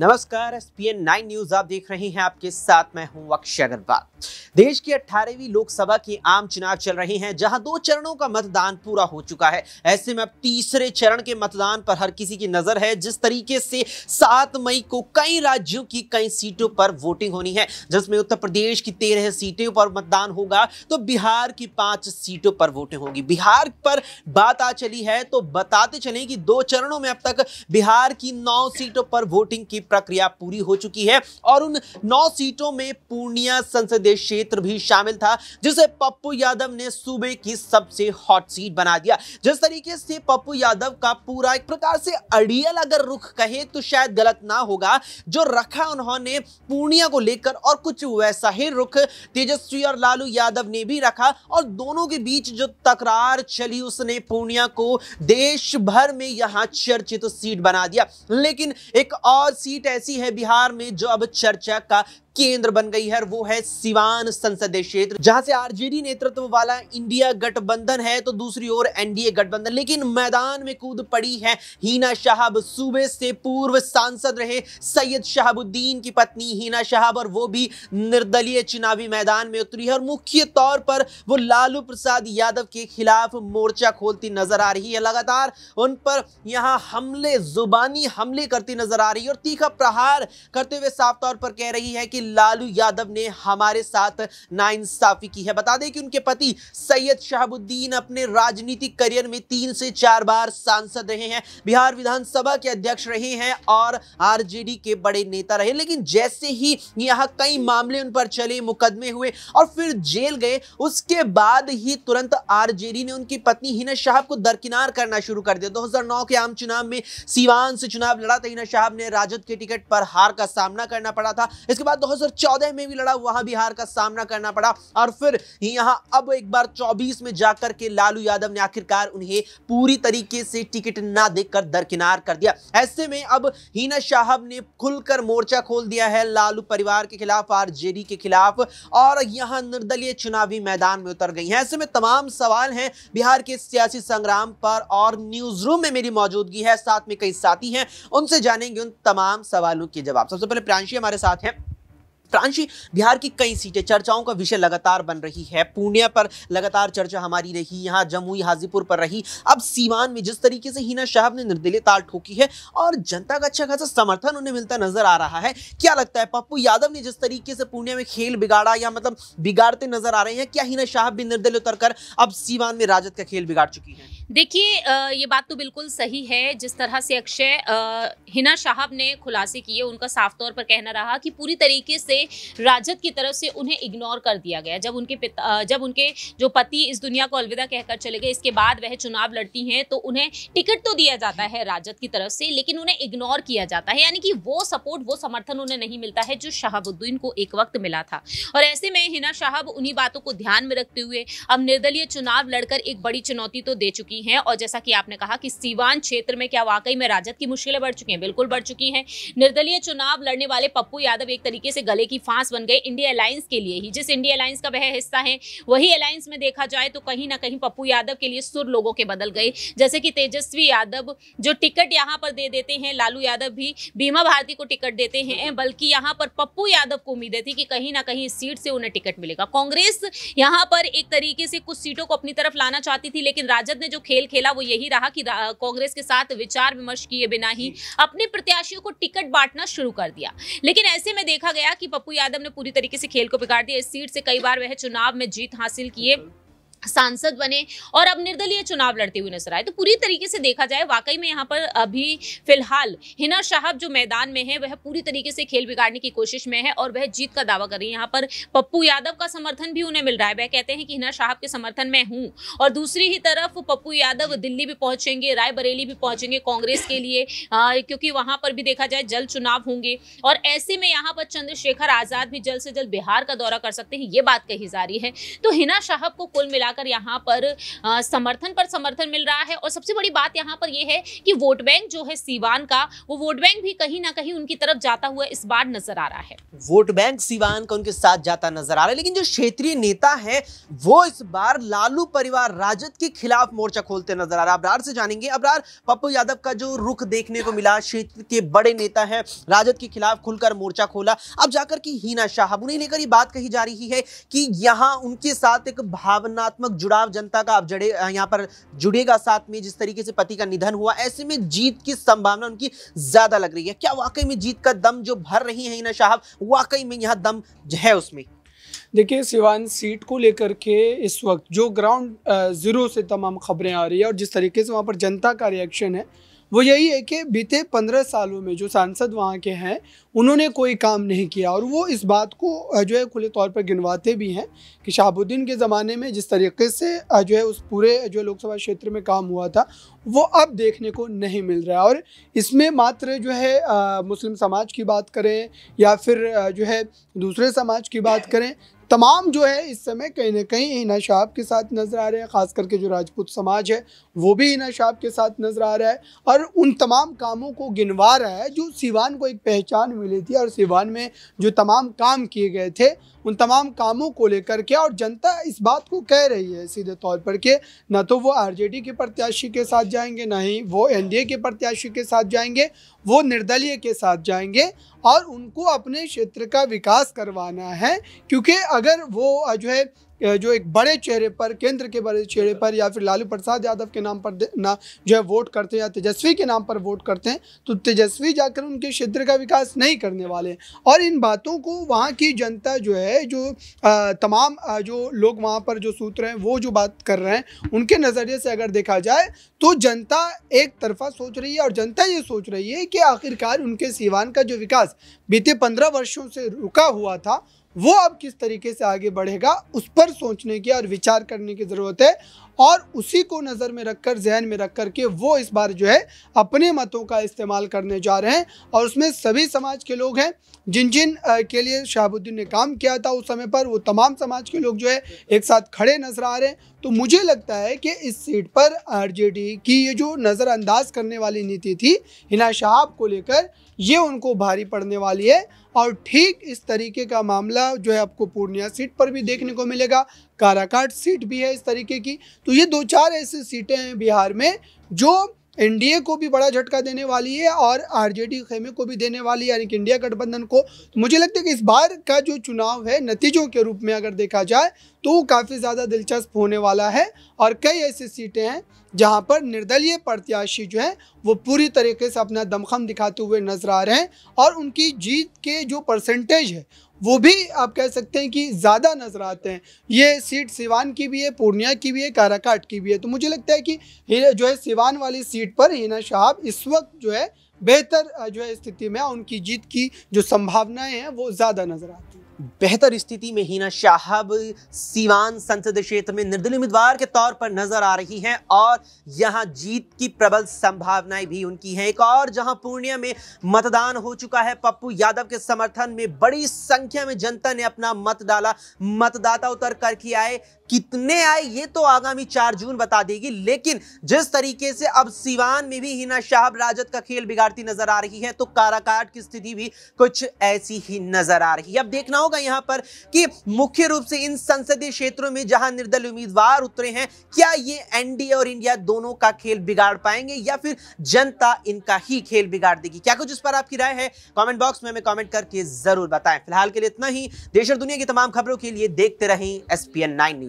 नमस्कार S P N nine news आप देख रहे हैं आपके साथ मैं हूं अक्षय अग्रवाल देश की 18वीं लोकसभा की आम चुनाव चल रहे हैं जहां दो चरणों का मतदान पूरा हो चुका है ऐसे में अब तीसरे चरण के मतदान पर हर किसी की नजर है जिस तरीके से 7 मई को कई राज्यों की कई सीटों पर वोटिंग होनी है जिसमें उत्तर प्रदेश की तेरह सीटों पर मतदान होगा तो बिहार की पांच सीटों पर वोटिंग होगी बिहार पर बात आ चली है तो बताते चले कि दो चरणों में अब तक बिहार की नौ सीटों पर वोटिंग की प्रक्रिया पूरी हो चुकी है और उन नौ सीटों में पूर्णिया संसदीय क्षेत्र भी शामिल था जिसे पप्पू यादव ने सूबे की सबसे हॉट सीट बना दिया जिस तरीके से पप्पू यादव का पूरा एक प्रकार से अड़ियल अगर रुख कहे तो शायद गलत ना होगा जो रखा उन्होंने पूर्णिया को लेकर और कुछ वैसा ही रुख तेजस्वी और लालू यादव ने भी रखा और दोनों के बीच जो तकरार चली उसने पूर्णिया को देश भर में यहां चर्चित तो सीट बना दिया लेकिन एक और सीट सीट ऐसी है बिहार में जो अब चर्चा का केंद्र बन गई है और वो है सिवान संसदीय क्षेत्र जहां से आरजेडी नेतृत्व वाला इंडिया गठबंधन है तो दूसरी ओर एनडीए गठबंधन लेकिन मैदान में कूद पड़ी है हीना शाहब सूबे से पूर्व सांसद रहे सैयद शहाबुद्दीन की पत्नी हीना शाहब और वो भी निर्दलीय चुनावी मैदान में उतरी है और मुख्य तौर पर वो लालू प्रसाद यादव के खिलाफ मोर्चा खोलती नजर आ रही है लगातार उन पर यहां हमले जुबानी हमले करती नजर आ रही है और तीखा प्रहार करते हुए साफ तौर पर कह रही है कि लालू यादव ने हमारे साथ नाइंसाफी की है बता दें कि उनके पति सैयद शहाबुद्दीन अपने राजनीतिक करियर में तीन से चार बार सांसद रहे हैं बिहार विधानसभा के अध्यक्ष रहे हैं और आरजेडी के बड़े नेता रहे लेकिन जैसे ही यहाँ कई मामले उन पर चले मुकदमे हुए और फिर जेल गए उसके बाद ही तुरंत आरजेडी ने उनकी पत्नी हिना शाहब को दरकिनार करना शुरू कर दिया 2009 के आम चुनाव में सीवान से चुनाव लड़ा था तो हिना शाहब ने राजद के टिकट पर हार का सामना करना पड़ा था इसके बाद 2014 में भी लड़ा वहां बिहार का सामना करना पड़ा और फिर यहां अब एक बार 24 में जाकर के लालू यादव ने आखिरकार उन्हें पूरी तरीके से टिकट ना देकर दरकिनार कर दिया ऐसे में अब हीना साहब ने खुलकर मोर्चा खोल दिया है लालू परिवार के खिलाफ आर के खिलाफ और यहां निर्दलीय चुनावी मैदान में उतर गई है ऐसे में तमाम सवाल हैं बिहार के सियासी संग्राम पर और न्यूज रूम में मेरी मौजूदगी है साथ में कई साथी हैं उनसे जानेंगे उन तमाम सवालों के जवाब सबसे पहले प्रांशी हमारे साथ हैं प्रांशी बिहार की कई सीटें चर्चाओं का विषय लगातार बन रही है पूर्णिया पर लगातार चर्चा हमारी रही यहाँ जमुई हाजीपुर पर रही अब सीवान में जिस तरीके से हीना शाह ने निर्दलीय ताल ठोकी है और जनता का अच्छा खासा समर्थन उन्हें मिलता नजर आ रहा है क्या लगता है पप्पू यादव ने जिस तरीके से पूर्णिया में खेल बिगाड़ा या मतलब बिगाड़ते नजर आ रहे हैं क्या हिना शाह भी निर्दलीय उतर अब सीवान में राजद का खेल बिगाड़ चुकी है देखिए ये बात तो बिल्कुल सही है जिस तरह से अक्षय हिना शाहब ने खुलासे किए उनका साफ तौर पर कहना रहा कि पूरी तरीके से से राजद की तरफ से उन्हें इग्नोर कर दिया गया जब उनके पिता जब उनके जो पति इस दुनिया को अलविदा कहकर चले गए इसके बाद वह चुनाव लड़ती हैं तो उन्हें टिकट तो दिया जाता है राजद की तरफ से लेकिन उन्हें इग्नोर किया जाता है यानी कि वो सपोर्ट वो समर्थन उन्हें नहीं मिलता है जो शहाबुद्दीन को एक वक्त मिला था और ऐसे में हिना शाहब उन्हीं बातों को ध्यान में रखते हुए अब निर्दलीय चुनाव लड़कर एक बड़ी चुनौती तो दे चुकी हैं और जैसा कि आपने कहा कि सीवान क्षेत्र में क्या वाकई में राजद की मुश्किलें बढ़ चुकी हैं बिल्कुल बढ़ चुकी हैं निर्दलीय चुनाव लड़ने वाले पप्पू यादव एक तरीके से गले की फांस बन गए इंडिया अलायंस के लिए ही जिस इंडिया अलायंस का वह हिस्सा है वही अलायंस में देखा जाए तो कहीं ना कहीं पप्पू यादव के लिए सुर लोगों के बदल गए जैसे कि तेजस्वी यादव जो टिकट यहाँ पर दे देते हैं लालू यादव भी बीमा भारती को टिकट देते हैं बल्कि यहाँ पर पप्पू यादव को उम्मीदें थी कि कहीं ना कहीं सीट से उन्हें टिकट मिलेगा कांग्रेस यहाँ पर एक तरीके से कुछ सीटों को अपनी तरफ लाना चाहती थी लेकिन राजद ने जो खेल खेला वो यही रहा कि कांग्रेस के साथ विचार विमर्श किए बिना ही अपने प्रत्याशियों को टिकट बांटना शुरू कर दिया लेकिन ऐसे में देखा गया कि पप्पू यादव ने पूरी तरीके से खेल को बिगाड़ दिया इस सीट से कई बार वह चुनाव में जीत हासिल किए सांसद बने और अब निर्दलीय चुनाव लड़ते हुए नजर आए तो पूरी तरीके से देखा जाए वाकई में यहाँ पर अभी फिलहाल हिना शाहब जो मैदान में है वह पूरी तरीके से खेल बिगाड़ने की कोशिश में है और वह जीत का दावा कर रही है यहाँ पर पप्पू यादव का समर्थन भी उन्हें मिल रहा है वह कहते हैं कि हिना शाहब के समर्थन में हूँ और दूसरी ही तरफ पप्पू यादव दिल्ली भी पहुंचेंगे रायबरेली भी पहुंचेंगे कांग्रेस के लिए क्योंकि वहां पर भी देखा जाए जल्द चुनाव होंगे और ऐसे में यहाँ पर चंद्रशेखर आजाद भी जल्द से जल्द बिहार का दौरा कर सकते हैं ये बात कही जा रही है तो हिना शाहब को कुल मिला जाकर यहाँ पर समर्थन पर समर्थन मिल रहा है और सबसे बड़ी बात यहाँ पर यह है कि वोट बैंक जो है सीवान का वो वोट बैंक भी कहीं ना कहीं उनकी तरफ जाता हुआ इस बार नजर आ रहा है वोट बैंक सीवान का उनके साथ जाता नजर आ रहा है लेकिन जो क्षेत्रीय नेता है वो इस बार लालू परिवार राजद के खिलाफ मोर्चा खोलते नजर आ रहा है अबरार से जानेंगे अबरार पप्पू यादव का जो रुख देखने को मिला क्षेत्र के बड़े नेता है राजद के खिलाफ खुलकर मोर्चा खोला अब जाकर की हीना शाह उन्हें लेकर ये बात कही जा रही है कि यहाँ उनके साथ एक भावना भावनात्मक जुड़ाव जनता का आप जड़े यहाँ पर जुड़ेगा साथ में जिस तरीके से पति का निधन हुआ ऐसे में जीत की संभावना उनकी ज्यादा लग रही है क्या वाकई में जीत का दम जो भर रही है इना शाह वाकई में यहाँ दम है उसमें देखिए सिवान सीट को लेकर के इस वक्त जो ग्राउंड ज़ीरो से तमाम खबरें आ रही है और जिस तरीके से वहाँ पर जनता का रिएक्शन है वो यही है कि बीते पंद्रह सालों में जो सांसद वहाँ के हैं उन्होंने कोई काम नहीं किया और वो इस बात को जो है खुले तौर पर गिनवाते भी हैं कि शहाबुद्दीन के ज़माने में जिस तरीके से जो है उस पूरे जो लोकसभा क्षेत्र में काम हुआ था वो अब देखने को नहीं मिल रहा है और इसमें मात्र जो है आ, मुस्लिम समाज की बात करें या फिर जो है दूसरे समाज की बात करें तमाम जो है इस समय कहीं ना कहीं हिना शाब के साथ नज़र आ रहे हैं ख़ास करके जो राजपूत समाज है वो भी हिना शाब के साथ नज़र आ रहा है और उन तमाम कामों को गिनवा रहा है जो सिवान को एक पहचान मिली थी और सिवान में जो तमाम काम किए गए थे उन तमाम कामों को लेकर के और जनता इस बात को कह रही है सीधे तौर पर कि ना तो वो आरजेडी के प्रत्याशी के साथ जाएंगे ना ही वो एनडीए के प्रत्याशी के साथ जाएंगे वो निर्दलीय के साथ जाएंगे और उनको अपने क्षेत्र का विकास करवाना है क्योंकि अगर वो जो है जो एक बड़े चेहरे पर केंद्र के बड़े चेहरे पर या फिर लालू प्रसाद यादव के नाम पर ना जो है वोट करते हैं या तेजस्वी के नाम पर वोट करते हैं तो तेजस्वी जाकर उनके क्षेत्र का विकास नहीं करने वाले और इन बातों को वहाँ की जनता जो है जो तमाम जो लोग वहाँ पर जो सूत्र हैं वो जो बात कर रहे हैं उनके नज़रिए से अगर देखा जाए तो जनता एक तरफा सोच रही है और जनता ये सोच रही है कि आखिरकार उनके सीवान का जो विकास बीते पंद्रह वर्षों से रुका हुआ था वो अब किस तरीके से आगे बढ़ेगा उस पर सोचने की और विचार करने की ज़रूरत है और उसी को नज़र में रखकर जहन में रख कर के वो इस बार जो है अपने मतों का इस्तेमाल करने जा रहे हैं और उसमें सभी समाज के लोग हैं जिन जिन के लिए शहाबुद्दीन ने काम किया था उस समय पर वो तमाम समाज के लोग जो है एक साथ खड़े नजर आ रहे हैं तो मुझे लगता है कि इस सीट पर आर की ये जो नज़रअंदाज करने वाली नीति थी हिना शहाब को लेकर ये उनको भारी पड़ने वाली है और ठीक इस तरीके का मामला जो है आपको पूर्णिया सीट पर भी देखने को मिलेगा काराकाट सीट भी है इस तरीके की तो ये दो चार ऐसी सीटें हैं बिहार में जो एनडीए को भी बड़ा झटका देने वाली है और आरजेडी खेमे को भी देने वाली है यानी कि इंडिया गठबंधन को तो मुझे लगता है कि इस बार का जो चुनाव है नतीजों के रूप में अगर देखा जाए तो वो काफ़ी ज़्यादा दिलचस्प होने वाला है और कई ऐसी सीटें हैं जहां पर निर्दलीय प्रत्याशी जो हैं वो पूरी तरीके से अपना दमखम दिखाते हुए नजर आ रहे हैं और उनकी जीत के जो परसेंटेज है वो भी आप कह सकते हैं कि ज़्यादा नज़र आते हैं ये सीट सिवान की भी है पूर्णिया की भी है काराकाट की भी है तो मुझे लगता है कि जो है सिवान वाली सीट पर हिना शहाब इस वक्त जो है बेहतर जो है स्थिति में उनकी जीत की जो संभावनाएं हैं वो ज़्यादा नज़र आती हैं बेहतर स्थिति में हिना शाहब सीवान संसदीय क्षेत्र में निर्दलीय उम्मीदवार के तौर पर नजर आ रही हैं और यहां जीत की प्रबल संभावनाएं भी उनकी हैं एक और जहां पूर्णिया में मतदान हो चुका है पप्पू यादव के समर्थन में बड़ी संख्या में जनता ने अपना मत डाला मतदाता उतर करके आए कितने आए ये तो आगामी चार जून बता देगी लेकिन जिस तरीके से अब सीवान में भी हिना शाहब राजद का खेल बिगाड़ती नजर आ रही है तो काराकाट की स्थिति भी कुछ ऐसी ही नजर आ रही है अब देखना होगा यहाँ पर कि मुख्य रूप से इन संसदीय क्षेत्रों में जहां निर्दल उम्मीदवार उतरे हैं क्या ये एनडीए और इंडिया दोनों का खेल बिगाड़ पाएंगे या फिर जनता इनका ही खेल बिगाड़ देगी क्या कुछ इस पर आपकी राय है कॉमेंट बॉक्स में हमें कॉमेंट करके जरूर बताएं फिलहाल के लिए इतना ही देश और दुनिया की तमाम खबरों के लिए देखते रहें एस पी न्यूज